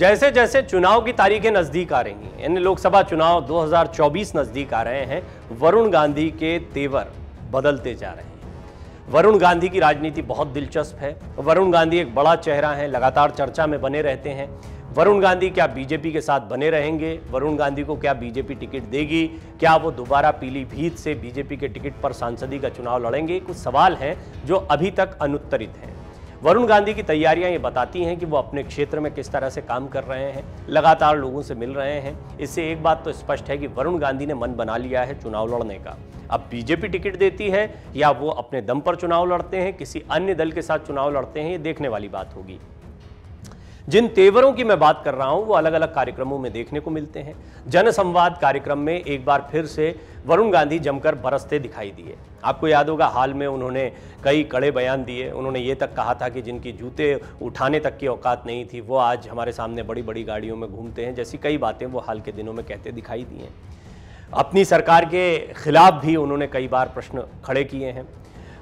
जैसे जैसे चुनाव की तारीखें नज़दीक आ रही हैं यानी लोकसभा चुनाव 2024 नज़दीक आ रहे हैं वरुण गांधी के तेवर बदलते जा रहे हैं वरुण गांधी की राजनीति बहुत दिलचस्प है वरुण गांधी एक बड़ा चेहरा है लगातार चर्चा में बने रहते हैं वरुण गांधी क्या बीजेपी के साथ बने रहेंगे वरुण गांधी को क्या बीजेपी टिकट देगी क्या वो दोबारा पीलीभीत से बीजेपी के टिकट पर सांसदी का चुनाव लड़ेंगे कुछ सवाल हैं जो अभी तक अनुत्तरित हैं वरुण गांधी की तैयारियां ये बताती हैं कि वो अपने क्षेत्र में किस तरह से काम कर रहे हैं लगातार लोगों से मिल रहे हैं इससे एक बात तो स्पष्ट है कि वरुण गांधी ने मन बना लिया है चुनाव लड़ने का अब बीजेपी टिकट देती है या वो अपने दम पर चुनाव लड़ते हैं किसी अन्य दल के साथ चुनाव लड़ते हैं ये देखने वाली बात होगी जिन तेवरों की मैं बात कर रहा हूं वो अलग अलग कार्यक्रमों में देखने को मिलते हैं जनसंवाद कार्यक्रम में एक बार फिर से वरुण गांधी जमकर बरसते दिखाई दिए आपको याद होगा हाल में उन्होंने कई कड़े बयान दिए उन्होंने ये तक कहा था कि जिनकी जूते उठाने तक की औकात नहीं थी वो आज हमारे सामने बड़ी बड़ी गाड़ियों में घूमते हैं जैसी कई बातें वो हाल के दिनों में कहते दिखाई दिए अपनी सरकार के खिलाफ भी उन्होंने कई बार प्रश्न खड़े किए हैं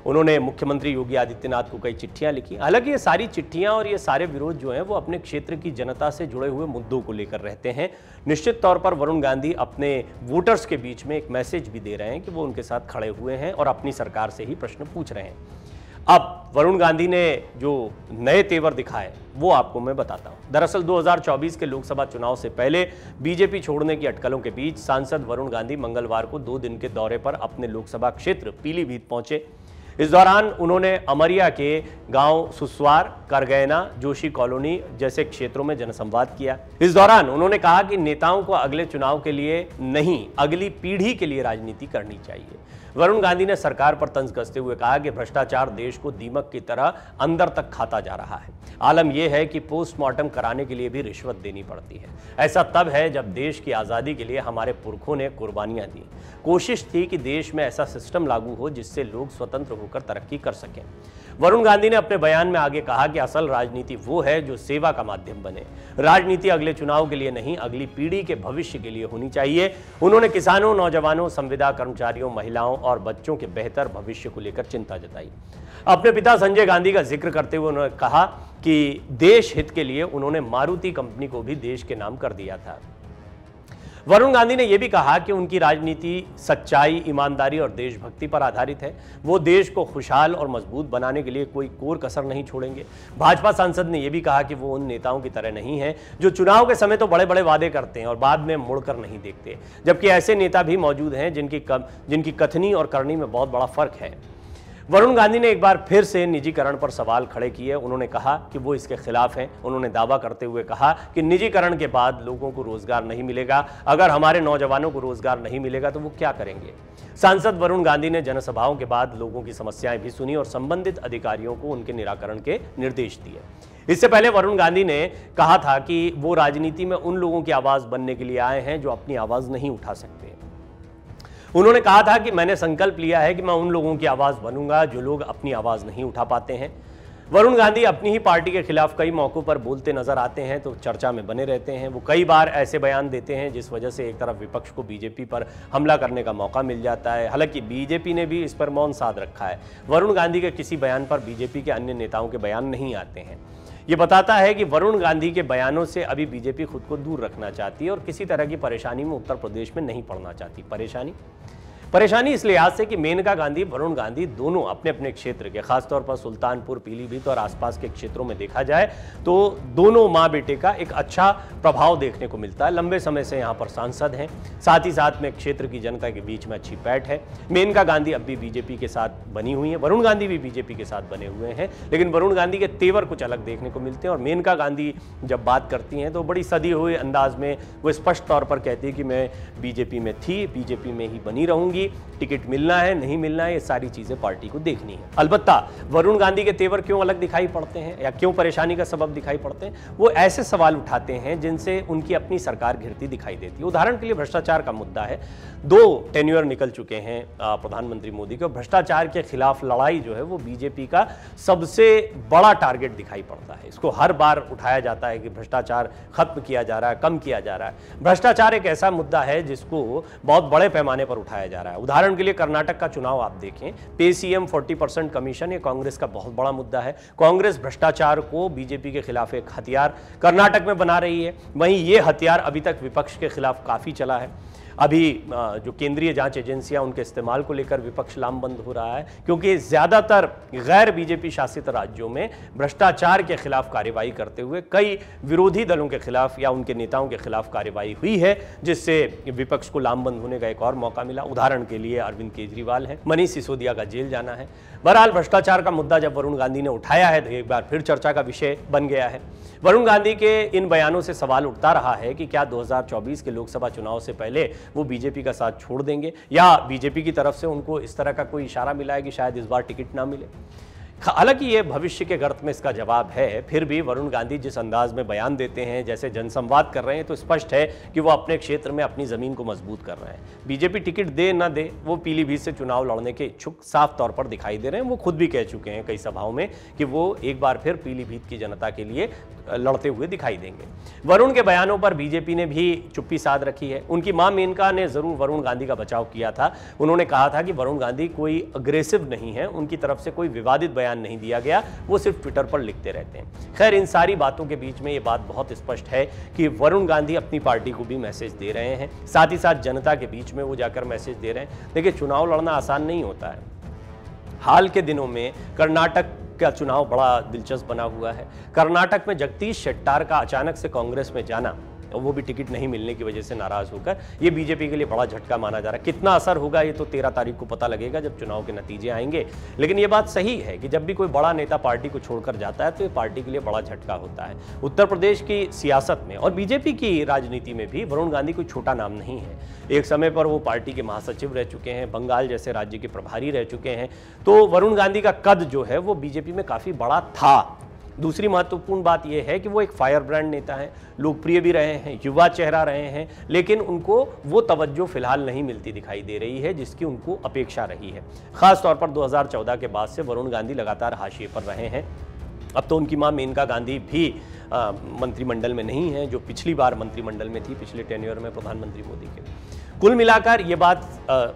उन्होंने मुख्यमंत्री योगी आदित्यनाथ को कई चिट्ठियां लिखी हालांकि ये सारी चिट्ठियां और ये सारे विरोध जो हैं वो अपने क्षेत्र की जनता से जुड़े हुए मुद्दों को लेकर रहते हैं निश्चित तौर पर वरुण गांधी अपने वोटर्स के बीच में एक मैसेज भी दे रहे हैं कि वो उनके साथ खड़े हुए हैं और अपनी सरकार से ही प्रश्न पूछ रहे हैं अब वरुण गांधी ने जो नए तेवर दिखाए वो आपको मैं बताता हूं दरअसल 2024 के लोकसभा चुनाव से पहले बीजेपी छोड़ने की अटकलों के बीच सांसद वरुण गांधी मंगलवार को दो दिन के दौरे पर अपने लोकसभा क्षेत्र पीलीभीत पहुंचे इस दौरान उन्होंने अमरिया के गांव सुस्वार करगैना जोशी कॉलोनी जैसे क्षेत्रों में जनसंवाद किया इस दौरान उन्होंने कहा कि नेताओं को अगले चुनाव के लिए नहीं अगली पीढ़ी के लिए राजनीति करनी चाहिए वरुण गांधी ने सरकार पर तंज कसते हुए कहा कि भ्रष्टाचार देश को दीमक की तरह अंदर तक खाता जा रहा है आलम यह है कि पोस्टमार्टम कराने के लिए भी रिश्वत देनी पड़ती है ऐसा तब है जब देश की आज़ादी के लिए हमारे पुरखों ने कुर्बानियां दी कोशिश थी कि देश में ऐसा सिस्टम लागू हो जिससे लोग स्वतंत्र होकर होकर तरक्की कर सकें वरुण गांधी ने अपने बयान में आगे कहा कि असल राजनीति वो है जो सेवा का माध्यम बने राजनीति अगले चुनाव के लिए नहीं अगली पीढ़ी के भविष्य के लिए होनी चाहिए उन्होंने किसानों नौजवानों संविदा कर्मचारियों महिलाओं और बच्चों के बेहतर भविष्य को लेकर चिंता जताई अपने पिता संजय गांधी का जिक्र करते हुए उन्होंने कहा कि देश हित के लिए उन्होंने मारुति कंपनी को भी देश के नाम कर दिया था वरुण गांधी ने यह भी कहा कि उनकी राजनीति सच्चाई ईमानदारी और देशभक्ति पर आधारित है वो देश को खुशहाल और मजबूत बनाने के लिए कोई कोर कसर नहीं छोड़ेंगे भाजपा सांसद ने यह भी कहा कि वो उन नेताओं की तरह नहीं है जो चुनाव के समय तो बड़े बड़े वादे करते हैं और बाद में मुड़कर नहीं देखते जबकि ऐसे नेता भी मौजूद हैं जिनकी कम जिनकी कथनी और करनी में बहुत बड़ा फर्क है वरुण गांधी ने एक बार फिर से निजीकरण पर सवाल खड़े किए उन्होंने कहा कि वो इसके खिलाफ हैं उन्होंने दावा करते हुए कहा कि निजीकरण के बाद लोगों को रोजगार नहीं मिलेगा अगर हमारे नौजवानों को रोजगार नहीं मिलेगा तो वो क्या करेंगे सांसद वरुण गांधी ने जनसभाओं के बाद लोगों की समस्याएं भी सुनी और संबंधित अधिकारियों को उनके निराकरण के निर्देश दिए इससे पहले वरुण गांधी ने कहा था कि वो राजनीति में उन लोगों की आवाज बनने के लिए आए हैं जो अपनी आवाज नहीं उठा सकते उन्होंने कहा था कि मैंने संकल्प लिया है कि मैं उन लोगों की आवाज़ बनूंगा जो लोग अपनी आवाज़ नहीं उठा पाते हैं वरुण गांधी अपनी ही पार्टी के खिलाफ कई मौक़ों पर बोलते नजर आते हैं तो चर्चा में बने रहते हैं वो कई बार ऐसे बयान देते हैं जिस वजह से एक तरफ विपक्ष को बीजेपी पर हमला करने का मौका मिल जाता है हालांकि बीजेपी ने भी इस पर मौन साध रखा है वरुण गांधी के किसी बयान पर बीजेपी के अन्य नेताओं के बयान नहीं आते हैं ये बताता है कि वरुण गांधी के बयानों से अभी बीजेपी खुद को दूर रखना चाहती है और किसी तरह की परेशानी में उत्तर प्रदेश में नहीं पड़ना चाहती परेशानी परेशानी इस लिहाज से कि मेनका गांधी वरुण गांधी दोनों अपने अपने क्षेत्र के खासतौर पर सुल्तानपुर पीलीभीत और आसपास के क्षेत्रों में देखा जाए तो दोनों माँ बेटे का एक अच्छा प्रभाव देखने को मिलता है लंबे समय से यहाँ पर सांसद हैं साथ ही साथ में क्षेत्र की जनता के बीच में अच्छी पैठ है मेनका गांधी अब भी बीजेपी के साथ बनी हुई है वरुण गांधी भी बीजेपी के साथ बने हुए हैं लेकिन वरुण गांधी के तेवर कुछ अलग देखने को मिलते हैं और मेनका गांधी जब बात करती हैं तो बड़ी सदी हुए अंदाज में वो स्पष्ट तौर पर कहती है कि मैं बीजेपी में थी बीजेपी में ही बनी रहूंगी होगी टिकट मिलना है नहीं मिलना है ये सारी चीज़ें पार्टी को देखनी है अलबत्ता वरुण गांधी के तेवर क्यों अलग दिखाई पड़ते हैं या क्यों परेशानी का सबब दिखाई पड़ते हैं वो ऐसे सवाल उठाते हैं जिनसे उनकी अपनी सरकार घिरती दिखाई देती है उदाहरण के लिए भ्रष्टाचार का मुद्दा है दो टेन्यूअर निकल चुके हैं प्रधानमंत्री मोदी के भ्रष्टाचार के खिलाफ लड़ाई जो है वो बीजेपी का सबसे बड़ा टारगेट दिखाई पड़ता है इसको हर बार उठाया जाता है कि भ्रष्टाचार खत्म किया जा रहा है कम किया जा रहा है भ्रष्टाचार एक ऐसा मुद्दा है जिसको बहुत बड़े पैमाने पर उठाया जा रहा है रहा है उदाहरण के लिए कर्नाटक का चुनाव आप देखें पे सीएम फोर्टी परसेंट कमीशन ये कांग्रेस का बहुत बड़ा मुद्दा है कांग्रेस भ्रष्टाचार को बीजेपी के खिलाफ एक हथियार कर्नाटक में बना रही है वहीं ये हथियार अभी तक विपक्ष के खिलाफ काफ़ी चला है अभी जो केंद्रीय जांच एजेंसियां उनके इस्तेमाल को लेकर विपक्ष लामबंद हो रहा है क्योंकि ज़्यादातर गैर बीजेपी शासित राज्यों में भ्रष्टाचार के खिलाफ कार्रवाई करते हुए कई विरोधी दलों के खिलाफ या उनके नेताओं के खिलाफ कार्रवाई हुई है जिससे विपक्ष को लामबंद होने का एक और मौका मिला उदाहरण के लिए अरविंद केजरीवाल है मनीष सिसोदिया का जेल जाना है बहरहाल भ्रष्टाचार का मुद्दा जब वरुण गांधी ने उठाया है तो एक बार फिर चर्चा का विषय बन गया है वरुण गांधी के इन बयानों से सवाल उठता रहा है कि क्या 2024 के लोकसभा चुनाव से पहले वो बीजेपी का साथ छोड़ देंगे या बीजेपी की तरफ से उनको इस तरह का कोई इशारा मिला है कि शायद इस बार टिकट ना मिले हालांकि ये भविष्य के गर्त में इसका जवाब है फिर भी वरुण गांधी जिस अंदाज में बयान देते हैं जैसे जनसंवाद कर रहे हैं तो स्पष्ट है कि वो अपने क्षेत्र में अपनी जमीन को मजबूत कर रहे हैं बीजेपी टिकट दे ना दे वो पीलीभीत से चुनाव लड़ने के इच्छुक साफ तौर पर दिखाई दे रहे हैं वो खुद भी कह चुके हैं कई सभाओं में कि वो एक बार फिर पीलीभीत की जनता के लिए लड़ते हुए दिखाई देंगे वरुण के बयानों पर बीजेपी ने भी चुप्पी साध रखी है उनकी मां मेनका ने जरूर वरुण गांधी का बचाव किया था उन्होंने कहा था कि वरुण गांधी कोई अग्रेसिव नहीं है उनकी तरफ से कोई विवादित बयान बयान नहीं दिया गया वो सिर्फ ट्विटर पर लिखते रहते हैं खैर इन सारी बातों के बीच में ये बात बहुत स्पष्ट है कि वरुण गांधी अपनी पार्टी को भी मैसेज दे रहे हैं साथ ही साथ जनता के बीच में वो जाकर मैसेज दे रहे हैं देखिए चुनाव लड़ना आसान नहीं होता है हाल के दिनों में कर्नाटक का चुनाव बड़ा दिलचस्प बना हुआ है कर्नाटक में जगदीश शेट्टार का अचानक से कांग्रेस में जाना वो भी टिकट नहीं मिलने की वजह से नाराज होकर ये बीजेपी के लिए बड़ा झटका माना जा रहा है कितना असर होगा ये तो तेरह तारीख को पता लगेगा जब चुनाव के नतीजे आएंगे लेकिन ये बात सही है कि जब भी कोई बड़ा नेता पार्टी को छोड़कर जाता है तो ये पार्टी के लिए बड़ा झटका होता है उत्तर प्रदेश की सियासत में और बीजेपी की राजनीति में भी वरुण गांधी कोई छोटा नाम नहीं है एक समय पर वो पार्टी के महासचिव रह चुके हैं बंगाल जैसे राज्य के प्रभारी रह चुके हैं तो वरुण गांधी का कद जो है वो बीजेपी में काफ़ी बड़ा था दूसरी महत्वपूर्ण बात यह है कि वो एक फायर ब्रांड नेता है लोकप्रिय भी रहे हैं युवा चेहरा रहे हैं लेकिन उनको वो तवज्जो फिलहाल नहीं मिलती दिखाई दे रही है जिसकी उनको अपेक्षा रही है खासतौर पर 2014 के बाद से वरुण गांधी लगातार हाशिए पर रहे हैं अब तो उनकी मां मेनका गांधी भी मंत्रिमंडल में नहीं है जो पिछली बार मंत्रिमंडल में थी पिछले टेन्योर में प्रधानमंत्री मोदी के कुल मिलाकर ये बात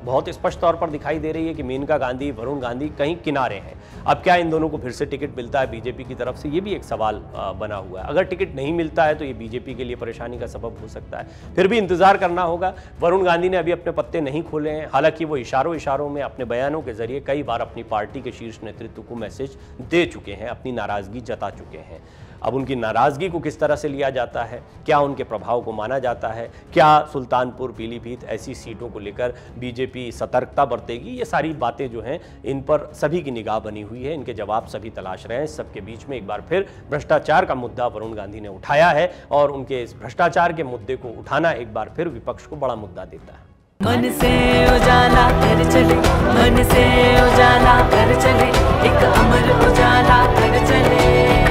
बहुत स्पष्ट तौर पर दिखाई दे रही है कि मेनका गांधी वरुण गांधी कहीं किनारे हैं अब क्या इन दोनों को फिर से टिकट मिलता है बीजेपी की तरफ से ये भी एक सवाल बना हुआ है अगर टिकट नहीं मिलता है तो ये बीजेपी के लिए परेशानी का सबब हो सकता है फिर भी इंतजार करना होगा वरुण गांधी ने अभी अपने पत्ते नहीं खोले हैं हालांकि वो इशारों इशारों में अपने बयानों के जरिए कई बार अपनी पार्टी के शीर्ष नेतृत्व को मैसेज दे चुके हैं अपनी नाराजगी जता चुके हैं अब उनकी नाराज़गी को किस तरह से लिया जाता है क्या उनके प्रभाव को माना जाता है क्या सुल्तानपुर पीलीभीत ऐसी सीटों को लेकर बीजेपी सतर्कता बरतेगी ये सारी बातें जो हैं इन पर सभी की निगाह बनी हुई है इनके जवाब सभी तलाश रहे हैं सबके बीच में एक बार फिर भ्रष्टाचार का मुद्दा वरुण गांधी ने उठाया है और उनके इस भ्रष्टाचार के मुद्दे को उठाना एक बार फिर विपक्ष को बड़ा मुद्दा देता है मन से उजाला कर चले मन से उजाला कर चले एक अमर उजाला कर चले